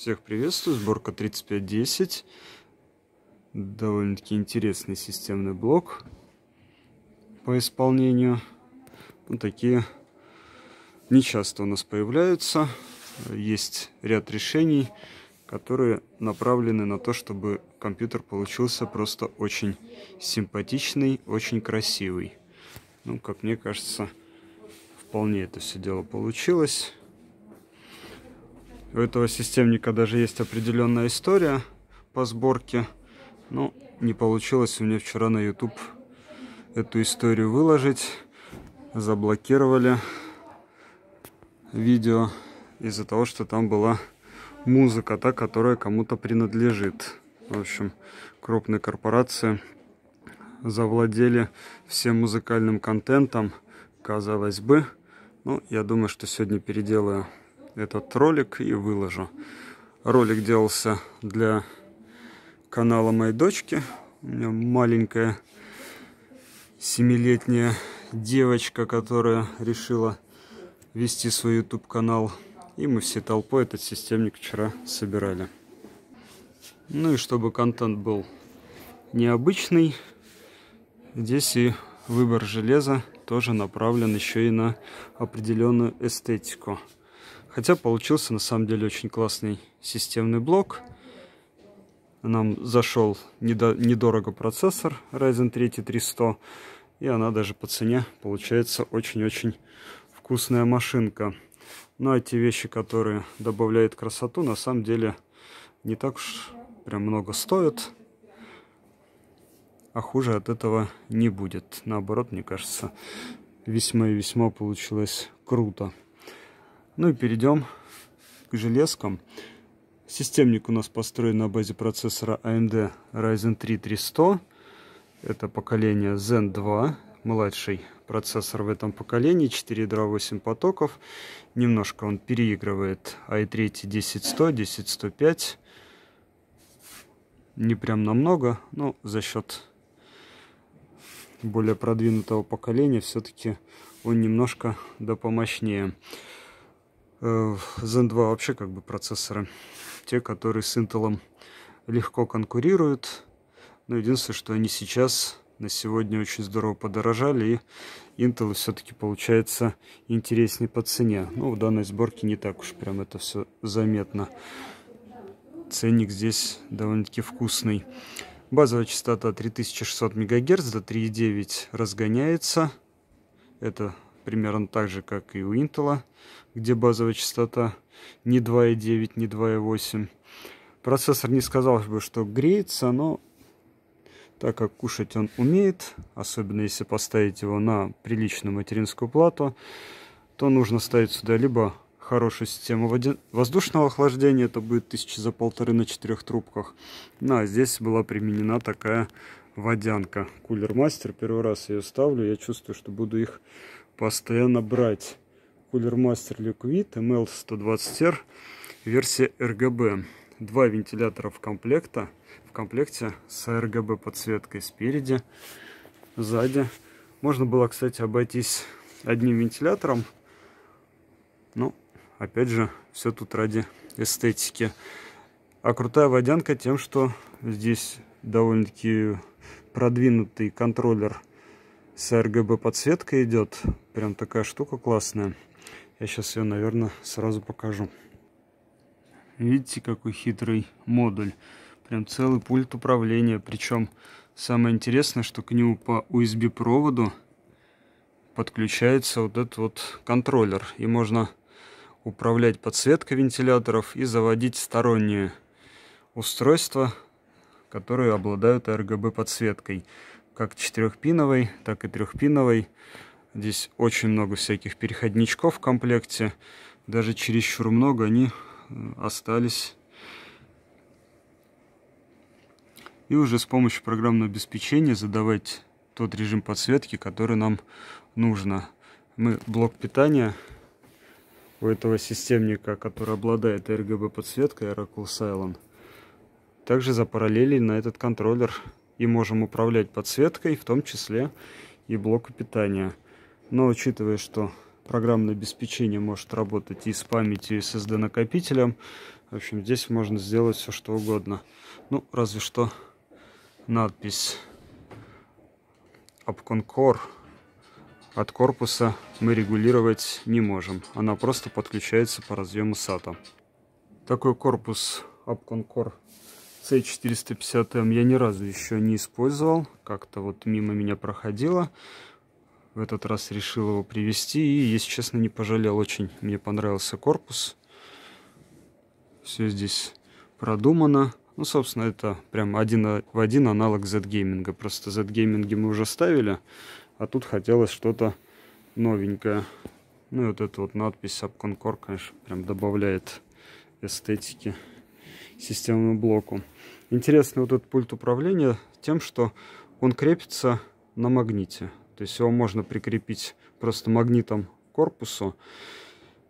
Всех приветствую, сборка 3510. Довольно-таки интересный системный блок по исполнению. Вот ну, такие нечасто у нас появляются. Есть ряд решений, которые направлены на то, чтобы компьютер получился просто очень симпатичный, очень красивый. Ну, как мне кажется, вполне это все дело получилось. У этого системника даже есть определенная история по сборке. Но ну, не получилось у меня вчера на YouTube эту историю выложить. Заблокировали видео из-за того, что там была музыка, та, которая кому-то принадлежит. В общем, крупные корпорации завладели всем музыкальным контентом, казалось бы. Ну, я думаю, что сегодня переделаю этот ролик и выложу. Ролик делался для канала моей дочки. У меня маленькая семилетняя девочка, которая решила вести свой YouTube канал. И мы всей толпой этот системник вчера собирали. Ну и чтобы контент был необычный, здесь и выбор железа тоже направлен еще и на определенную эстетику. Хотя получился на самом деле очень классный системный блок. Нам зашел недо недорого процессор Ryzen 3 300. И она даже по цене получается очень-очень вкусная машинка. Ну а те вещи, которые добавляют красоту, на самом деле не так уж прям много стоят. А хуже от этого не будет. Наоборот, мне кажется, весьма и весьма получилось круто. Ну и перейдем к железкам. Системник у нас построен на базе процессора AMD Ryzen 3 3100. Это поколение Zen 2, младший процессор в этом поколении, 4 ядра, 8 потоков. Немножко он переигрывает i3 10100, 10105. Не прям намного, но за счет более продвинутого поколения все-таки он немножко допомощнее. Да Zen э, 2 вообще как бы процессоры. Те, которые с Intel легко конкурируют. Но единственное, что они сейчас на сегодня очень здорово подорожали. И Intel все-таки получается интереснее по цене. Ну, в данной сборке не так уж прям это все заметно. Ценник здесь довольно-таки вкусный. Базовая частота 3600 МГц до 3,9 разгоняется. Это примерно так же, как и у Intel, где базовая частота не 2,9, не 2,8. Процессор не сказал бы, что греется, но так как кушать он умеет, особенно если поставить его на приличную материнскую плату, то нужно ставить сюда либо хорошую систему воздушного охлаждения, это будет тысячи за полторы на четырех трубках. Ну, а здесь была применена такая водянка. Кулер Мастер, первый раз ее ставлю, я чувствую, что буду их постоянно брать. Cooler Master Liquid ML120R версия RGB. Два вентилятора в, комплекта, в комплекте с RGB подсветкой спереди, сзади. Можно было, кстати, обойтись одним вентилятором. но ну, опять же, все тут ради эстетики. А крутая водянка тем, что здесь довольно-таки продвинутый контроллер с RGB подсветкой идет. Прям такая штука классная. Я сейчас ее, наверное, сразу покажу. Видите, какой хитрый модуль. Прям целый пульт управления. Причем самое интересное, что к нему по USB проводу подключается вот этот вот контроллер. И можно управлять подсветкой вентиляторов и заводить сторонние устройства, которые обладают RGB подсветкой как четырехпиновой, так и трехпиновой. Здесь очень много всяких переходничков в комплекте. Даже чересчур много они э, остались. И уже с помощью программного обеспечения задавать тот режим подсветки, который нам нужно. Мы блок питания у этого системника, который обладает RGB подсветкой Oracle Silent, также запараллелили на этот контроллер и можем управлять подсветкой, в том числе и блоку питания. Но учитывая, что программное обеспечение может работать и с памятью, и с SSD-накопителем, в общем, здесь можно сделать все, что угодно. Ну, разве что надпись AppConCore от корпуса мы регулировать не можем. Она просто подключается по разъему SATA. Такой корпус AppConCore C450M я ни разу еще не использовал. Как-то вот мимо меня проходило. В этот раз решил его привести И, если честно, не пожалел. Очень мне понравился корпус. Все здесь продумано. Ну, собственно, это прям один в один аналог Z-гейминга. Просто Z-гейминги мы уже ставили, а тут хотелось что-то новенькое. Ну, и вот эта вот надпись Subconcord, конечно, прям добавляет эстетики системному блоку. Интересный вот этот пульт управления тем, что он крепится на магните. То есть его можно прикрепить просто магнитом к корпусу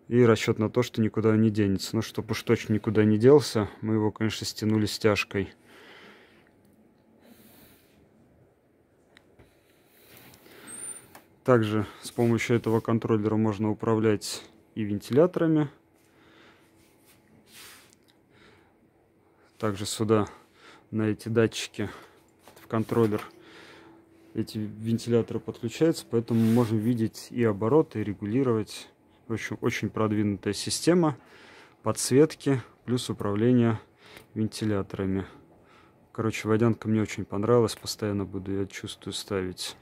и расчет на то, что никуда не денется. Но ну, чтобы уж точно никуда не делся, мы его, конечно, стянули стяжкой. Также с помощью этого контроллера можно управлять и вентиляторами, Также сюда, на эти датчики, в контроллер, эти вентиляторы подключаются, поэтому можно видеть и обороты, и регулировать. В общем, очень продвинутая система подсветки плюс управление вентиляторами. Короче, водянка мне очень понравилась, постоянно буду, я чувствую, ставить.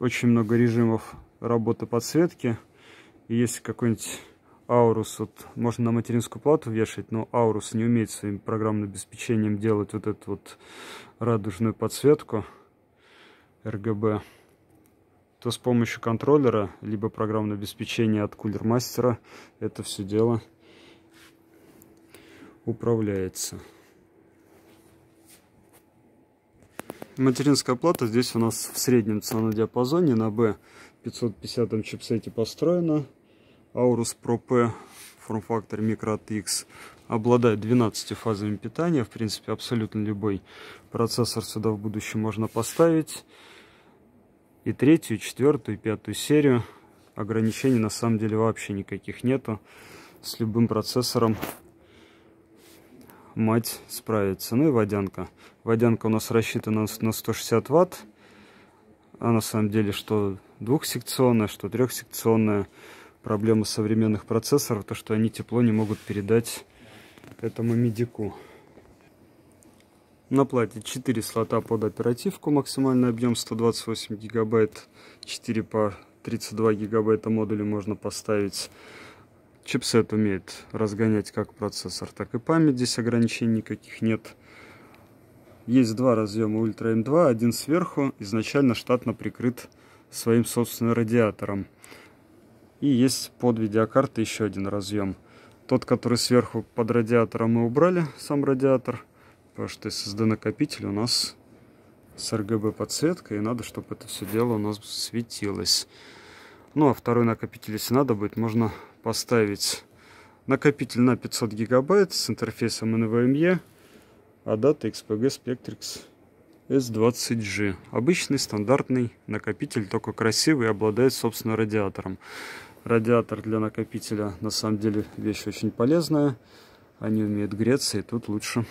Очень много режимов работы подсветки. И если какой-нибудь Аурус вот можно на материнскую плату вешать, но Аурус не умеет своим программным обеспечением делать вот эту вот радужную подсветку RGB, то с помощью контроллера, либо программного обеспечения от Cooler Master это все дело управляется. Материнская плата здесь у нас в среднем ценном диапазоне на B550 чипсете построена. Aorus Pro P форм-фактор Micro ATX обладает 12 фазами питания. В принципе, абсолютно любой процессор сюда в будущем можно поставить. И третью, четвертую, пятую серию. Ограничений на самом деле вообще никаких нету. С любым процессором мать справится. Ну и водянка. Водянка у нас рассчитана на 160 ватт. А на самом деле что двухсекционная, что трехсекционная проблема современных процессоров, то что они тепло не могут передать этому медику. На плате 4 слота под оперативку, максимальный объем 128 гигабайт, 4 по 32 гигабайта модуля можно поставить. Чипсет умеет разгонять как процессор, так и память, здесь ограничений никаких нет. Есть два разъема Ultra M2, один сверху, изначально штатно прикрыт своим собственным радиатором. И есть под видеокарты еще один разъем. Тот, который сверху под радиатором мы убрали, сам радиатор, потому что SSD-накопитель у нас с RGB подсветкой, и надо, чтобы это все дело у нас светилось. Ну, а второй накопитель, если надо будет, можно поставить накопитель на 500 гигабайт с интерфейсом NVMe, Adata XPG Spectrix S20G. Обычный стандартный накопитель, только красивый и обладает собственным радиатором радиатор для накопителя на самом деле вещь очень полезная. Они умеют греться, и тут лучше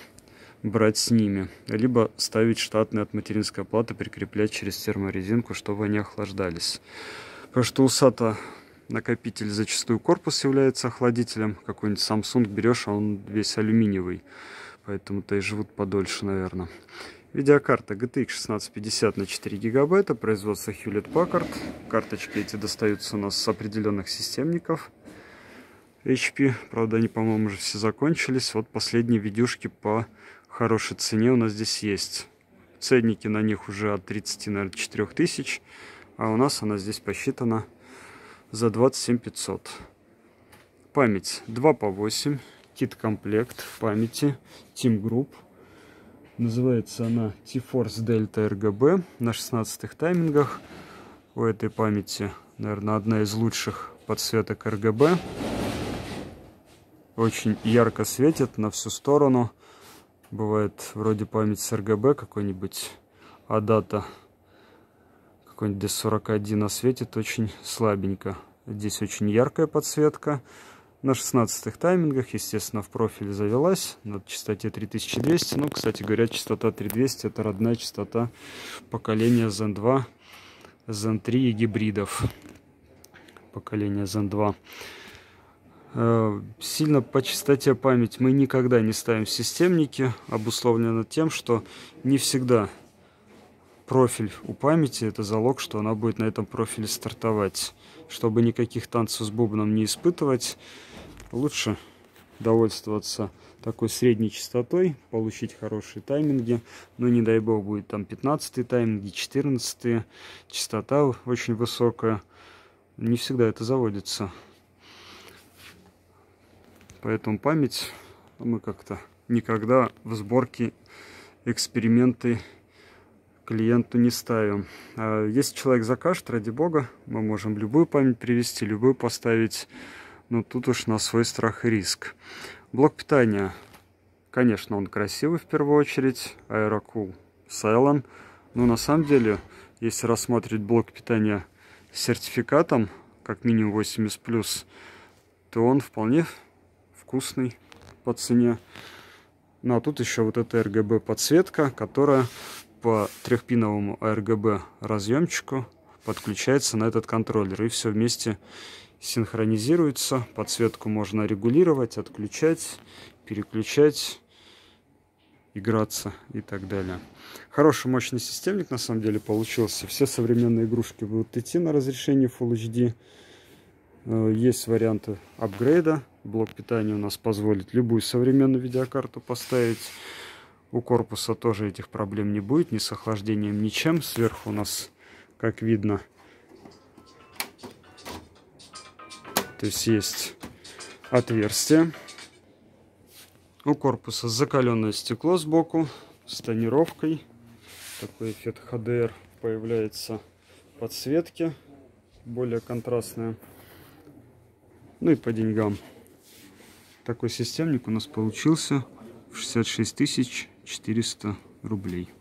брать с ними. Либо ставить штатные от материнской платы, прикреплять через терморезинку, чтобы они охлаждались. Потому что у SATA накопитель зачастую корпус является охладителем. Какой-нибудь Samsung берешь, а он весь алюминиевый. Поэтому-то и живут подольше, наверное. Видеокарта GTX 1650 на 4 гигабайта, производство Hewlett Packard. Карточки эти достаются у нас с определенных системников HP. Правда, они, по-моему, уже все закончились. Вот последние видюшки по хорошей цене у нас здесь есть. Ценники на них уже от 30, наверное, 4 А у нас она здесь посчитана за 27500. Память 2 по 8. Кит-комплект памяти. Team Group Называется она T-Force Delta RGB на 16 таймингах. У этой памяти, наверное, одна из лучших подсветок RGB. Очень ярко светит на всю сторону. Бывает вроде память с RGB какой-нибудь а Адата какой-нибудь D41 осветит а очень слабенько. Здесь очень яркая подсветка. На 16 таймингах, естественно, в профиле завелась на частоте 3200. Ну, кстати говоря, частота 3200 это родная частота поколения Zen 2, Zen 3 и гибридов поколения Zen 2. Э, сильно по частоте память мы никогда не ставим в системники, обусловлено тем, что не всегда профиль у памяти, это залог, что она будет на этом профиле стартовать. Чтобы никаких танцев с бубном не испытывать, лучше довольствоваться такой средней частотой, получить хорошие тайминги. Ну, не дай бог, будет там 15 тайминг, 14 частота очень высокая. Не всегда это заводится. Поэтому память мы как-то никогда в сборке эксперименты клиенту не ставим. А если человек закажет, ради бога, мы можем любую память привести, любую поставить но ну, тут уж на свой страх и риск. Блок питания, конечно, он красивый в первую очередь, Aerocool Cylon, но на самом деле, если рассматривать блок питания с сертификатом, как минимум 80+, то он вполне вкусный по цене. Ну а тут еще вот эта RGB подсветка, которая по трехпиновому RGB разъемчику подключается на этот контроллер. И все вместе синхронизируется. Подсветку можно регулировать, отключать, переключать играться и так далее. Хороший мощный системник на самом деле получился. Все современные игрушки будут идти на разрешение Full HD. Э, есть варианты апгрейда. Блок питания у нас позволит любую современную видеокарту поставить. У корпуса тоже этих проблем не будет, ни с охлаждением, ничем. Сверху у нас, как видно, То есть есть отверстие. У корпуса закаленное стекло сбоку с тонировкой. Такой эффект HDR появляется подсветки более контрастные. Ну и по деньгам. Такой системник у нас получился в 66 400 рублей.